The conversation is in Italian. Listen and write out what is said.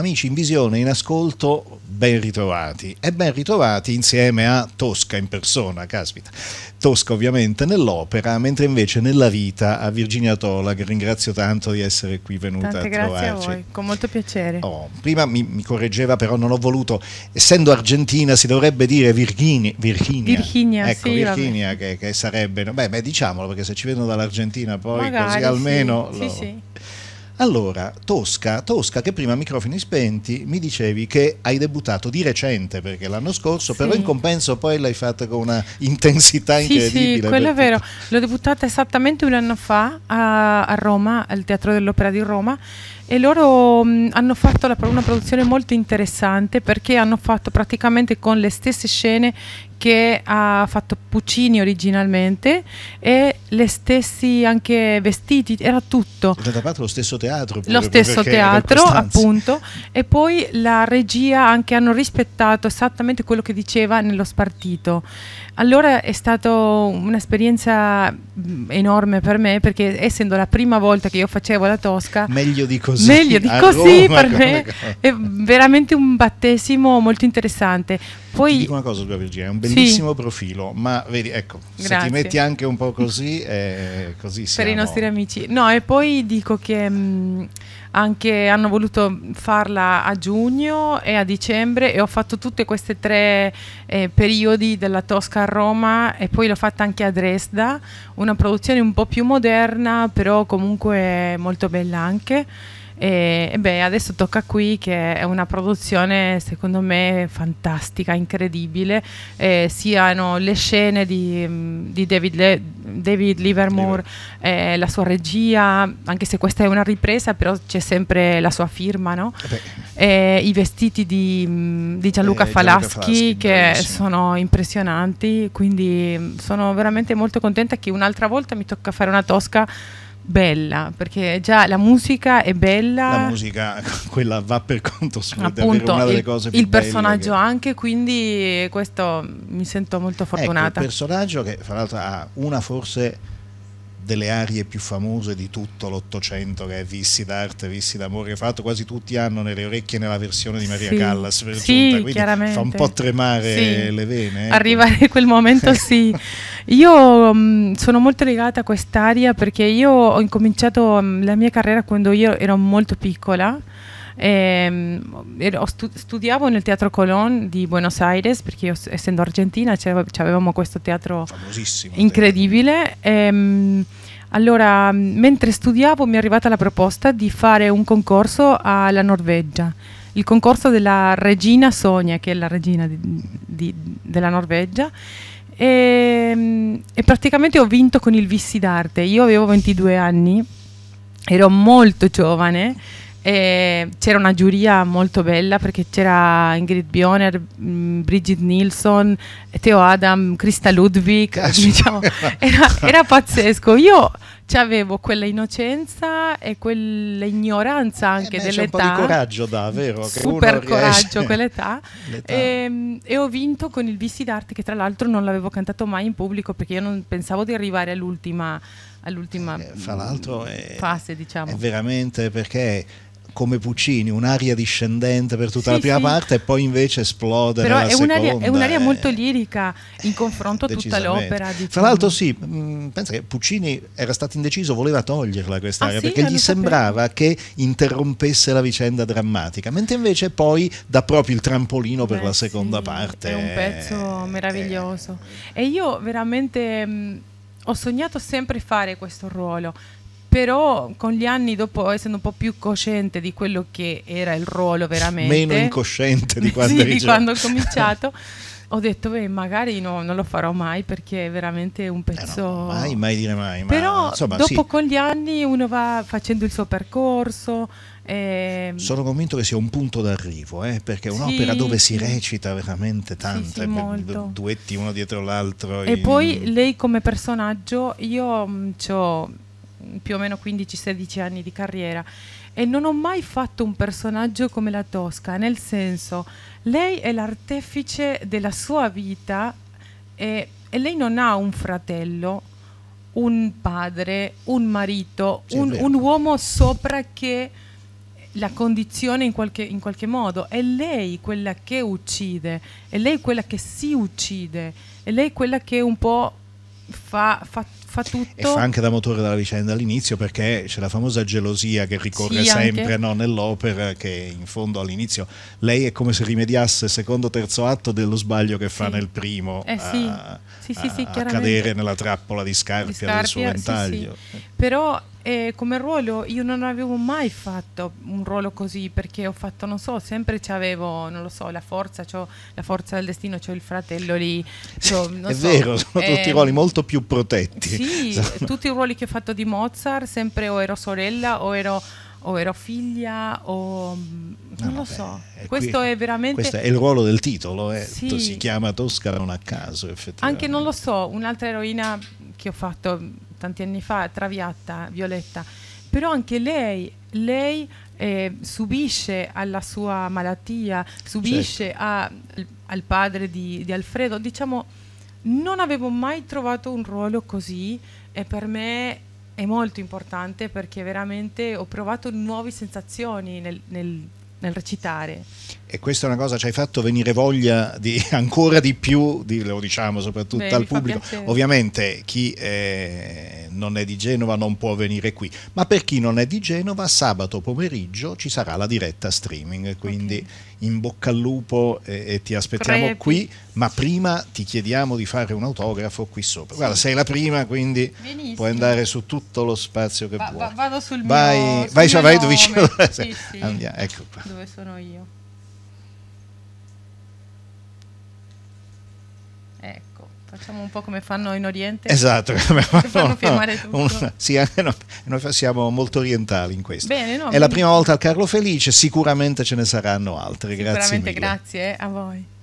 Amici in visione, in ascolto, ben ritrovati. E ben ritrovati insieme a Tosca in persona, caspita. Tosca ovviamente nell'opera, mentre invece nella vita a Virginia Tola, che ringrazio tanto di essere qui venuta Tante a grazie trovarci. Grazie a voi, con molto piacere. Oh, prima mi, mi, correggeva, però non ho voluto, essendo argentina si dovrebbe dire Virginia. Virginia, Virginia ecco, sì, Virginia che, che, sarebbe... Beh, beh, diciamolo perché se ci vedono dall'Argentina poi Magari, così almeno... Sì, lo... sì. Allora, Tosca, Tosca che prima a microfoni spenti mi dicevi che hai debuttato di recente, perché l'anno scorso, sì. però in compenso poi l'hai fatta con una intensità incredibile. Sì, sì quello è vero. Tutto. L'ho debuttata esattamente un anno fa a, a Roma, al Teatro dell'Opera di Roma e loro mh, mm, hanno fatto la, una produzione molto interessante perché hanno fatto praticamente con le stesse scene che ha fatto Puccini originalmente e le stessi anche vestiti, era tutto. D'altra parte lo stesso teatro. Pure, lo stesso teatro appunto e poi la regia anche hanno rispettato esattamente quello che diceva nello spartito. Allora è stata un'esperienza mm, enorme per me perché essendo la prima volta che io facevo la Tosca... Meglio di così così. Meglio di così Roma, per me è veramente un battesimo molto interessante. Poi, Ti dico una cosa, Sua Virginia, è un bellissimo sì. profilo, ma vedi, ecco, Grazie. se ti metti anche un po' così, eh, così siamo. Per i nostri amici. No, e poi dico che mh, mm, anche hanno voluto farla a giugno e a dicembre e ho fatto tutte queste tre eh, periodi della Tosca a Roma e poi l'ho fatta anche a Dresda, una produzione un po' più moderna, però comunque molto bella anche. E, e, beh, adesso tocca qui che è una produzione secondo me fantastica, incredibile, eh, siano le scene di, mm, di David, Le- David Livermore, eh, la sua regia, anche se questa è una ripresa, però c'è sempre la sua firma, no? eh, i vestiti di, mm, di Gianluca, Falaschi, eh, Gianluca, Falaschi, che bellissimo. sono impressionanti, quindi mm, sono veramente molto contenta che un'altra volta mi tocca fare una tosca bella, perché già la musica è bella. La musica, quella va per conto suo, Appunto, una delle cose più Il personaggio che... anche, quindi questo mi sento molto fortunata. Ecco, il personaggio che fra l'altro ha una forse delle arie più famose di tutto l'Ottocento, che è Vissi d'arte, Vissi d'amore, fatto quasi tutti hanno nelle orecchie nella versione di Maria sì, Callas, per sì, giunta, quindi fa un po' tremare sì. le vene. Ecco. Arrivare quel momento sì. Io mh, mm, sono molto legata a quest'area perché io ho incominciato mh, mm, la mia carriera quando io ero molto piccola. E, ehm, ero, stu studiavo nel Teatro Colón di Buenos Aires perché io, essendo argentina avevamo questo teatro incredibile. E, ehm, allora, mm, mentre studiavo mi è arrivata la proposta di fare un concorso alla Norvegia, il concorso della regina Sonia, che è la regina di, di, della Norvegia e, ehm, e praticamente ho vinto con il Vissi d'arte. Io avevo 22 anni, ero molto giovane E c'era una giuria molto bella perché c'era Ingrid Bioner, mh, mm, Brigitte Nilsson, Theo Adam, Krista Ludwig, diciamo, era, era, pazzesco. Io avevo quella innocenza e quell'ignoranza eh anche eh beh, C'è Un po' di coraggio da, vero? Super coraggio quell'età. E, ehm, e, ho vinto con il Vissi d'arte che tra l'altro non l'avevo cantato mai in pubblico perché io non pensavo di arrivare all'ultima, all'ultima eh, fra l'altro è, fase, diciamo. È veramente perché come Puccini, un'aria discendente per tutta sì, la prima sì. parte e poi invece esplode Però è un'aria, è un'aria, eh. molto lirica in confronto a tutta l'opera. Diciamo. Fra l'altro sì, mm, pensa che Puccini era stato indeciso, voleva toglierla quest'aria ah, sì? perché non eh, gli sembrava sapevo. che interrompesse la vicenda drammatica, mentre invece poi dà proprio il trampolino Beh, per eh, la seconda parte. È un pezzo meraviglioso. Eh. E io veramente mh, mm, ho sognato sempre fare questo ruolo però con gli anni dopo essendo un po' più cosciente di quello che era il ruolo veramente meno incosciente di quando, sì, di quando ho cominciato ho detto beh magari no, non lo farò mai perché è veramente un pezzo eh no, mai mai dire mai però insomma, dopo sì. con gli anni uno va facendo il suo percorso e... Ehm sono convinto che sia un punto d'arrivo eh, perché è un'opera sì, dove si recita veramente tanto sì, duetti uno dietro l'altro e in... poi lei come personaggio io ho più o meno 15-16 anni di carriera e non ho mai fatto un personaggio come la Tosca, nel senso lei è l'artefice della sua vita e, e lei non ha un fratello, un padre, un marito, un, un, uomo sopra che la condizione in qualche, in qualche modo, è lei quella che uccide, è lei quella che si uccide, è lei quella che un po' fa, fa fa tutto. E fa anche da motore della vicenda all'inizio perché c'è la famosa gelosia che ricorre sì, sempre no, nell'opera che in fondo all'inizio lei è come se rimediasse secondo o terzo atto dello sbaglio che fa sì. nel primo eh, a, sì. a cadere nella trappola di Scarpia, di Scarpia del suo ventaglio. Però eh, come ruolo io non avevo mai fatto un ruolo così perché ho fatto, non so, sempre avevo, non lo so, la forza, la forza del destino, c'ho il fratello lì. C'ho, è so, vero, sono ehm... tutti ruoli molto più protetti. Sì, sono... Esatto. tutti i ruoli che ho fatto di Mozart, sempre o ero sorella o ero o ero figlia o mm, ah, non no, lo so. questo qui, è veramente. Questo è il ruolo del titolo, eh. sì. si chiama Tosca non a caso, effettivamente. Anche non lo so, un'altra eroina che ho fatto mm, tanti anni fa, Traviata, Violetta, però anche lei, lei eh, subisce alla sua malattia, subisce certo. a, al padre di, di Alfredo, diciamo non avevo mai trovato un ruolo così e per me è molto importante perché veramente ho provato nuove sensazioni nel, nel nel recitare. E questa è una cosa ci hai fatto venire voglia di, ancora di più, di, lo diciamo soprattutto Beh, al pubblico. Ovviamente chi eh, non è di Genova non può venire qui, ma per chi non è di Genova sabato pomeriggio ci sarà la diretta streaming, quindi okay. in bocca al lupo e, e ti aspettiamo Prepi. qui, ma prima ti chiediamo di fare un autografo qui sopra. Sì. Guarda, sei la prima, quindi Benissimo. puoi andare su tutto lo spazio che va, vuoi. Va, vado sul vai, mio Vai, sul cioè, vai dove sì, sì. Andiamo, ecco qua dove sono io ecco facciamo un po' come fanno in Oriente esatto come fanno, fanno no, un, sì, eh, no, noi siamo molto orientali in questo Bene, no, è quindi... la prima volta al Carlo Felice sicuramente ce ne saranno altre grazie mille. grazie eh, a voi